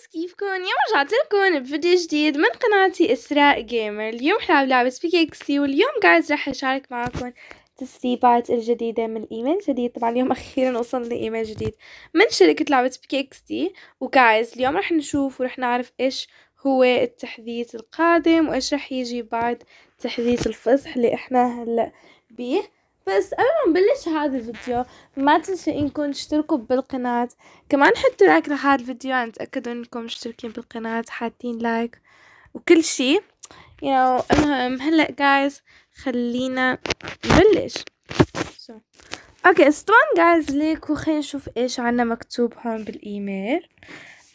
بس كيفكن اليوم رجعت لكم بفيديو جديد من قناتي اسراء جيمر اليوم حلعب لعبة بي واليوم جايز رح اشارك معكم تسريبات الجديدة من ايميل جديد، طبعا اليوم اخيرا وصلني ايميل جديد من شركة لعبة بي وجايز اليوم رح نشوف ورح نعرف ايش هو التحديث القادم وايش رح يجي بعد تحديث الفصح اللي احنا هلا بيه بس قبل ما نبلش هذا الفيديو ما تنسوا انكم تشتركوا بالقناة كمان حطوا لايك لهذا الفيديو عشان تأكدوا انكم مشتركين بالقناة حاطين لايك وكل شيء يو المهم هلا جايز خلينا نبلش اوكي سو جايز ليك وخلينا نشوف ايش عنا مكتوب هون بالايميل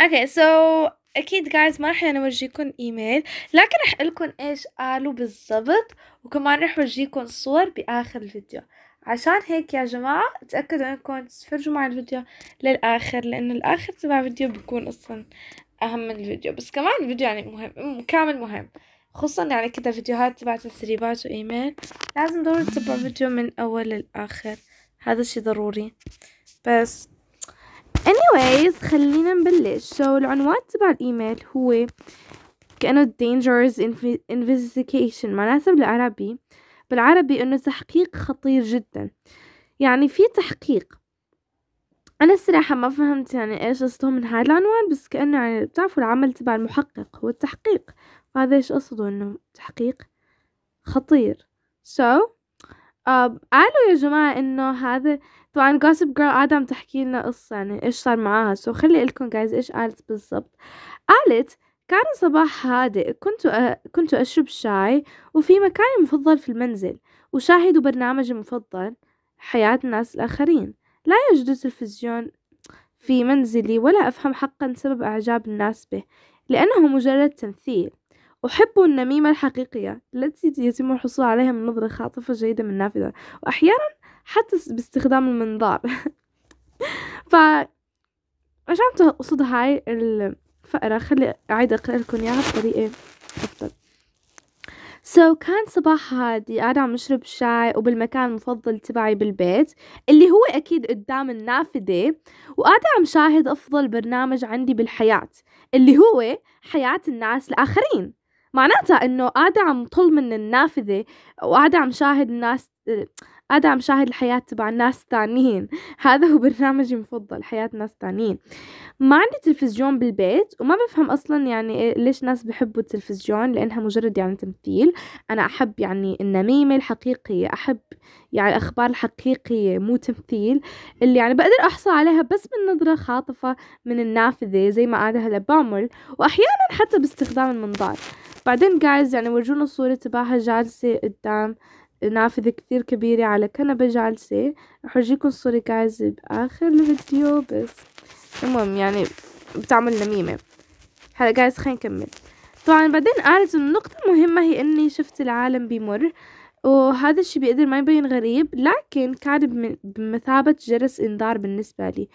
اوكي سو اكيد جايز ما رح يعني اورجيكم ايميل لكن رح لكم ايش قالوا بالضبط وكمان رح اورجيكم صور باخر الفيديو عشان هيك يا جماعة تأكدوا انكم تتفرجوا مع الفيديو للآخر لأنه الآخر تبع الفيديو بيكون أصلا أهم من الفيديو بس كمان الفيديو يعني مهم كامل مهم خصوصا يعني كده فيديوهات تبع تسريبات وإيميل لازم ضروري تتبعوا الفيديو من أول للآخر هذا الشي ضروري بس anyways خلينا نبلش so العنوان تبع الايميل هو كأنه dangerous investigation معناتها بالعربي بالعربي انه تحقيق خطير جدا يعني في تحقيق انا الصراحة ما فهمت يعني ايش قصدهم من هذا العنوان بس كأنه يعني بتعرفوا العمل تبع المحقق هو التحقيق هذا ايش قصده انه تحقيق خطير so آه، قالوا يا جماعة انه هذا طبعا جوسب جيرل قاعدة عم تحكي لنا قصة يعني ايش صار معاها سو خلي لكم جايز ايش قالت بالضبط قالت كان صباح هادئ كنت أ... كنت أشرب شاي وفي مكاني المفضل في المنزل وشاهدوا برنامجي المفضل حياة الناس الآخرين لا يوجد تلفزيون في منزلي ولا أفهم حقا سبب إعجاب الناس به لأنه مجرد تمثيل أحب النميمة الحقيقية التي يتم الحصول عليها من نظرة خاطفة جيدة من النافذة وأحيانا حتى باستخدام المنظار ف عشان تقصد هاي الفقرة خلي أعيد أقرأ لكم إياها بطريقة أفضل سو so, كان صباح هادي قاعدة عم أشرب شاي وبالمكان المفضل تبعي بالبيت اللي هو أكيد قدام النافذة وقاعدة عم شاهد أفضل برنامج عندي بالحياة اللي هو حياة الناس الآخرين معناتها انه قاعدة عم طل من النافذة وقاعدة عم شاهد الناس أنا عم شاهد الحياة تبع ناس تانيين هذا هو برنامجي المفضل حياة ناس تانيين ما عندي تلفزيون بالبيت وما بفهم أصلا يعني ليش ناس بحبوا التلفزيون لأنها مجرد يعني تمثيل أنا أحب يعني النميمة الحقيقية أحب يعني الأخبار الحقيقية مو تمثيل اللي يعني بقدر أحصل عليها بس من نظرة خاطفة من النافذة زي ما قاعدة هلا بعمل وأحيانا حتى باستخدام المنظار بعدين جايز يعني ورجونا صورة تبعها جالسة قدام نافذة كثير كبيرة على كنبة جالسة رح أورجيكم الصورة جايز بآخر الفيديو بس المهم يعني بتعمل نميمة هلا جايز خلينا نكمل طبعا بعدين قالت انه نقطة مهمة هي اني شفت العالم بمر وهذا الشي بيقدر ما يبين غريب لكن كان بمثابة جرس انذار بالنسبة لي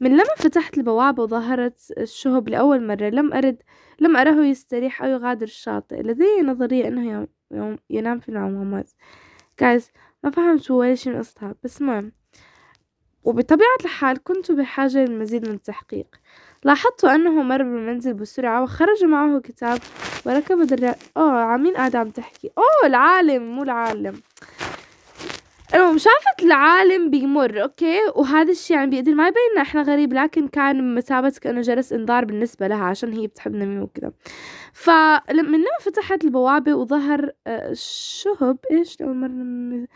من لما فتحت البوابة وظهرت الشهب لأول مرة لم أرد لم أره يستريح أو يغادر الشاطئ لدي نظرية أنه ينام في العمومات جايز ما فهمت ولا شي من قصتها بس مهم وبطبيعة الحال كنت بحاجة للمزيد من التحقيق لاحظت أنه مر بالمنزل بسرعة وخرج معه كتاب وركب دراجة آه عمين قاعدة عم تحكي أوه العالم مو العالم المهم شافت العالم بيمر اوكي وهذا الشيء يعني بيقدر ما يبين احنا غريب لكن كان بمثابه كانه جرس انذار بالنسبه لها عشان هي بتحب نميمه وكذا فلما فتحت البوابه وظهر آه، شهب ايش اول مره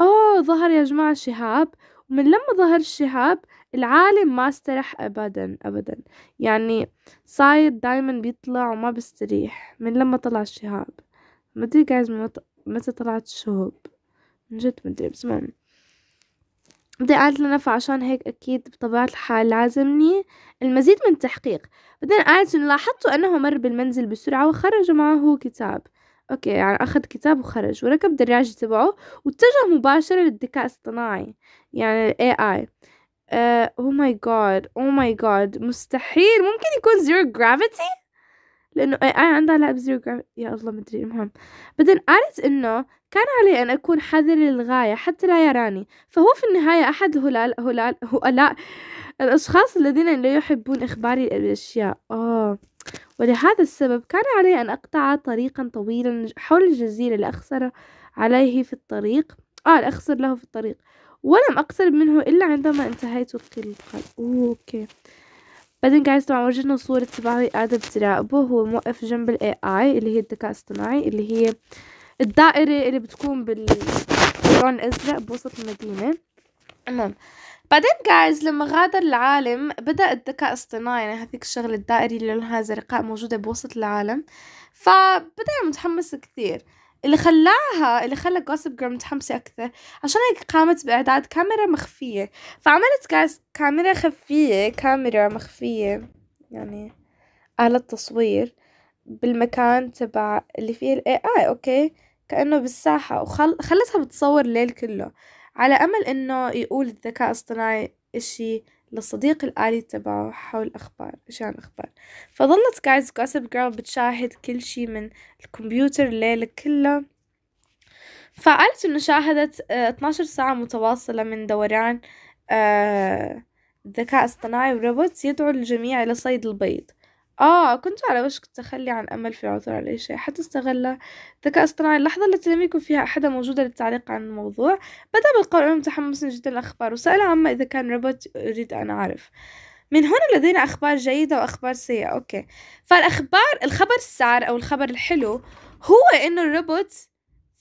اوه ظهر يا جماعه شهاب ومن لما ظهر شهاب العالم ما استرح ابدا ابدا يعني صايد دايما بيطلع وما بيستريح من لما طلع شهاب ما ادري جايز متى طلعت شهب من جد مدري بس ما بدي قالت لنا فعشان هيك أكيد بطبيعة الحال لازمني المزيد من التحقيق بعدين قالت إن لاحظت أنه مر بالمنزل بسرعة وخرج معه كتاب أوكي يعني أخذ كتاب وخرج وركب دراجة تبعه واتجه مباشرة للذكاء الاصطناعي يعني ال AI او ماي جاد او ماي جاد مستحيل ممكن يكون زيرو جرافيتي لأنه اي اي عندها لعب زيرو يا الله مدري المهم بعدين قالت إنه كان علي أن أكون حذر للغاية حتى لا يراني فهو في النهاية أحد هلال هلال هؤلاء الأشخاص الذين لا يحبون إخباري الاشياء آه ولهذا السبب كان علي أن أقطع طريقا طويلا حول الجزيرة لأخسر عليه في الطريق آه لأخسر له في الطريق ولم أقترب منه إلا عندما انتهيت القلقال أوكي بعدين قاعد يطلع ورجلنا صورة بعض قاعدة بتراقبه هو موقف جنب ال AI اللي هي الذكاء الاصطناعي اللي هي الدائرة اللي بتكون باللون الأزرق بوسط المدينة المهم بعدين جايز لما غادر العالم بدأ الذكاء الاصطناعي يعني هذيك الشغلة الدائري اللي لونها زرقاء موجودة بوسط العالم فبدأ متحمس كثير اللي خلاها اللي خلى جوسب جيرل متحمسة أكثر عشان هيك قامت بإعداد كاميرا مخفية فعملت كاس كاميرا خفية كاميرا مخفية يعني آلة تصوير بالمكان تبع اللي فيه ال AI أوكي كأنه بالساحة وخلتها بتصور الليل كله على أمل إنه يقول الذكاء الاصطناعي إشي للصديق الآلي تبعه حول أخبار إيش أخبار فظلت جايز جوسب جيرل بتشاهد كل شي من الكمبيوتر الليلة كلها فقالت إنه شاهدت 12 آه، ساعة متواصلة من دوران الذكاء آه، الاصطناعي وروبوت يدعو الجميع إلى صيد البيض آه، كنت على وشك التخلّي عن الأمل في العثور على شيء، حتى استغل الذكاء الاصطناعي اللحظة التي لم يكن فيها أحد موجودًا للتعليق عن الموضوع، بدأ بالقول متحمس جدًا للأخبار، وسأل عما إذا كان روبوت "أريد أن أعرف". من هنا لدينا أخبار جيدة وأخبار سيئة، أوكي، فالأخبار الخبر السعر أو الخبر الحلو هو إنه الروبوت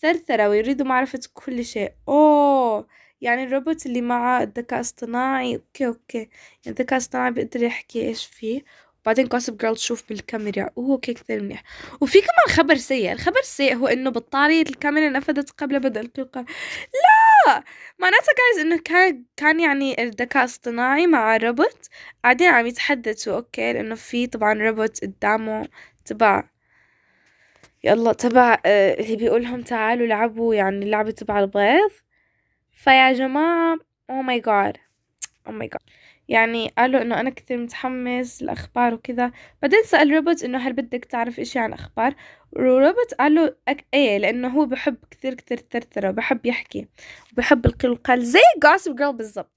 ثرثرة ويريد معرفة كل شيء، أوه! يعني الروبوت اللي معه الذكاء الاصطناعي، أوكي، أوكي، الذكاء الاصطناعي بيقدر يحكي إيش فيه. بعدين كوسب جيرل تشوف بالكاميرا وهو كثير منيح وفي كمان خبر سيء الخبر السيء هو انه بطارية الكاميرا نفذت قبل بدء القرقار لا معناتها جايز انه كان كان يعني الذكاء الاصطناعي مع روبوت قاعدين عم يتحدثوا اوكي لانه في طبعا روبوت قدامه تبع يلا تبع آه، اللي بيقولهم تعالوا لعبوا يعني اللعبة تبع البيض فيا جماعة او ماي جاد او ماي جاد يعني قالوا انه انا كثير متحمس الاخبار وكذا بعدين سال روبوت انه هل بدك تعرف اشي عن اخبار وروبوت قال له أك... ايه لانه هو بحب كثير كثير ثرثره وبحب يحكي وبحب القيل قال زي جوسب جيرل بالضبط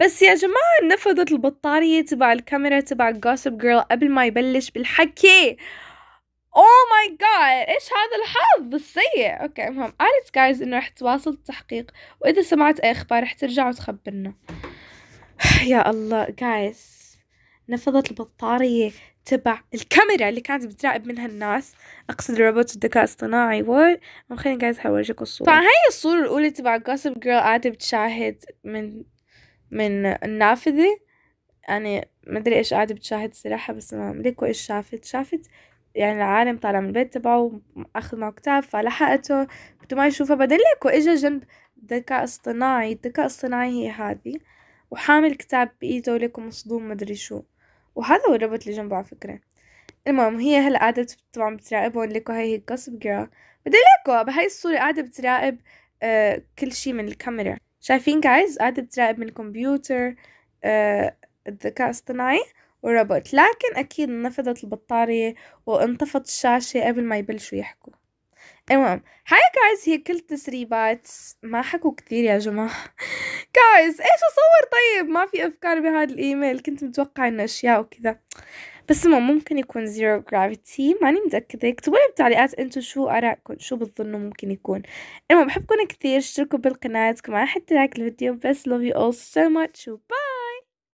بس يا جماعة نفذت البطارية تبع الكاميرا تبع جوسب جيرل قبل ما يبلش بالحكي او ماي جاد ايش هذا الحظ السيء اوكي المهم قالت جايز انه رح تواصل التحقيق واذا سمعت اي اخبار رح ترجع وتخبرنا يا الله جايز نفضت البطارية تبع الكاميرا اللي كانت بتراقب منها الناس اقصد الروبوت الذكاء الاصطناعي و خليني جايز حورجيكم الصورة فهي الصورة الاولى تبع جوسب جيرل قاعدة بتشاهد من من النافذة يعني ما ادري ايش قاعدة بتشاهد صراحة بس ما املكوا ايش شافت شافت يعني العالم طالع من البيت تبعه اخذ معه كتاب فلحقته بده ما يشوفها بعدين ليكو اجا جنب ذكاء اصطناعي الذكاء الاصطناعي هي هذه وحامل كتاب بإيده ولكم مصدوم مدري شو وهذا هو الربط اللي جنبه على فكرة المهم هي قاعدة طبعا بتراقبهم ليكو هي هي قصب جيرل بدي ليكو بهاي الصورة قاعدة بتراقب آه كل شي من الكاميرا شايفين جايز قاعدة بتراقب من الكمبيوتر آه الذكاء الاصطناعي وربط لكن أكيد نفضت البطارية وانطفت الشاشة قبل ما يبلشوا يحكوا المهم هاي جايز هي كل تسريبات ما حكوا كثير يا جماعة جايز ايش اصور طيب ما في افكار بهذا الايميل كنت متوقعة انه اشياء وكذا بس المهم ممكن يكون زيرو جرافيتي ماني متأكدة اكتبوا لي بالتعليقات انتو شو آرائكم شو بتظنوا ممكن يكون المهم بحبكم كثير اشتركوا بالقناة كمان حتى لايك الفيديو بس love you all so much باي